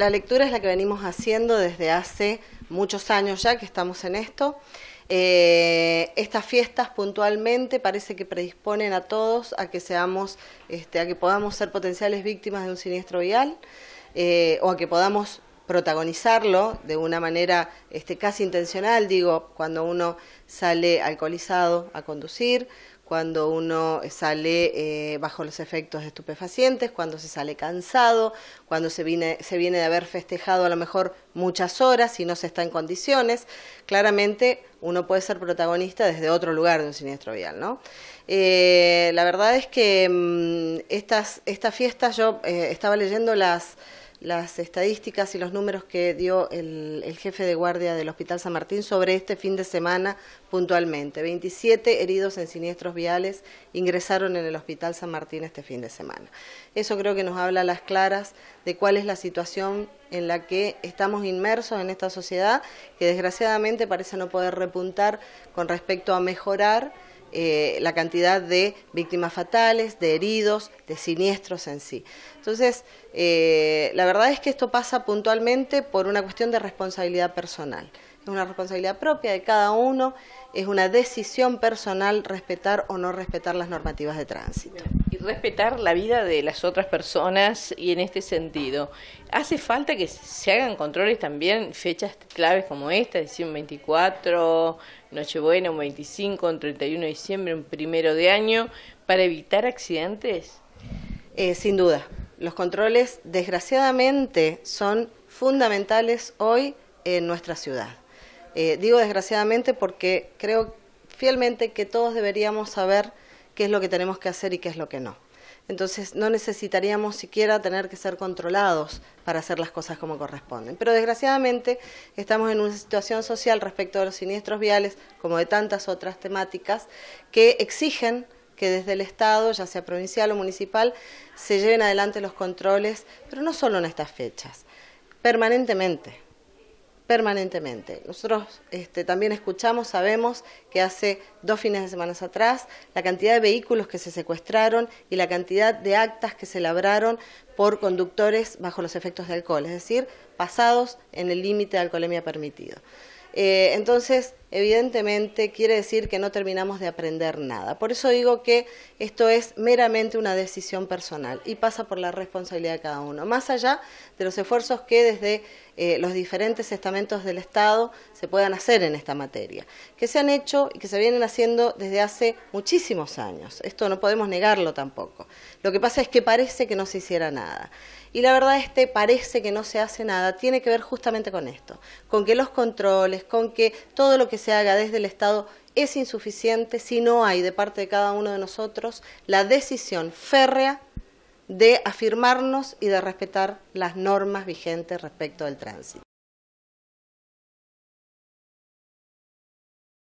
la lectura es la que venimos haciendo desde hace muchos años ya que estamos en esto. Eh, estas fiestas puntualmente parece que predisponen a todos a que seamos, este, a que podamos ser potenciales víctimas de un siniestro vial eh, o a que podamos protagonizarlo de una manera este, casi intencional, digo, cuando uno sale alcoholizado a conducir, cuando uno sale eh, bajo los efectos de estupefacientes, cuando se sale cansado, cuando se viene, se viene de haber festejado a lo mejor muchas horas y no se está en condiciones. Claramente uno puede ser protagonista desde otro lugar de un siniestro vial, ¿no? Eh, la verdad es que mm, estas, estas fiestas, yo eh, estaba leyendo las las estadísticas y los números que dio el, jefe de guardia del Hospital San Martín sobre este fin de semana puntualmente. 27 heridos en siniestros viales ingresaron en el Hospital San Martín este fin de semana. Eso creo que nos habla a las claras de cuál es la situación en la que estamos inmersos en esta sociedad que desgraciadamente parece no poder repuntar con respecto a mejorar eh, la cantidad de víctimas fatales, de heridos, de siniestros en sí. Entonces, eh, la verdad es que esto pasa puntualmente por una cuestión de responsabilidad personal. Es una responsabilidad propia de cada uno, es una decisión personal respetar o no respetar las normativas de tránsito respetar la vida de las otras personas y en este sentido, ¿hace falta que se hagan controles también fechas claves como esta, es decir, un 24, Nochebuena, un 25, un 31 de diciembre, un primero de año, para evitar accidentes? Eh, sin duda, los controles desgraciadamente son fundamentales hoy en nuestra ciudad. Eh, digo desgraciadamente porque creo fielmente que todos deberíamos saber qué es lo que tenemos que hacer y qué es lo que no. Entonces no necesitaríamos siquiera tener que ser controlados para hacer las cosas como corresponden. Pero desgraciadamente estamos en una situación social respecto de los siniestros viales, como de tantas otras temáticas, que exigen que desde el Estado, ya sea provincial o municipal, se lleven adelante los controles, pero no solo en estas fechas, permanentemente permanentemente. Nosotros este, también escuchamos, sabemos que hace dos fines de semana atrás la cantidad de vehículos que se secuestraron y la cantidad de actas que se labraron por conductores bajo los efectos de alcohol, es decir, pasados en el límite de alcoholemia permitido. Eh, entonces, evidentemente quiere decir que no terminamos de aprender nada. Por eso digo que esto es meramente una decisión personal y pasa por la responsabilidad de cada uno, más allá de los esfuerzos que desde eh, los diferentes estamentos del Estado se puedan hacer en esta materia, que se han hecho y que se vienen haciendo desde hace muchísimos años. Esto no podemos negarlo tampoco. Lo que pasa es que parece que no se hiciera nada. Y la verdad, este parece que no se hace nada tiene que ver justamente con esto, con que los controles, con que todo lo que se haga desde el Estado es insuficiente si no hay de parte de cada uno de nosotros la decisión férrea de afirmarnos y de respetar las normas vigentes respecto al tránsito.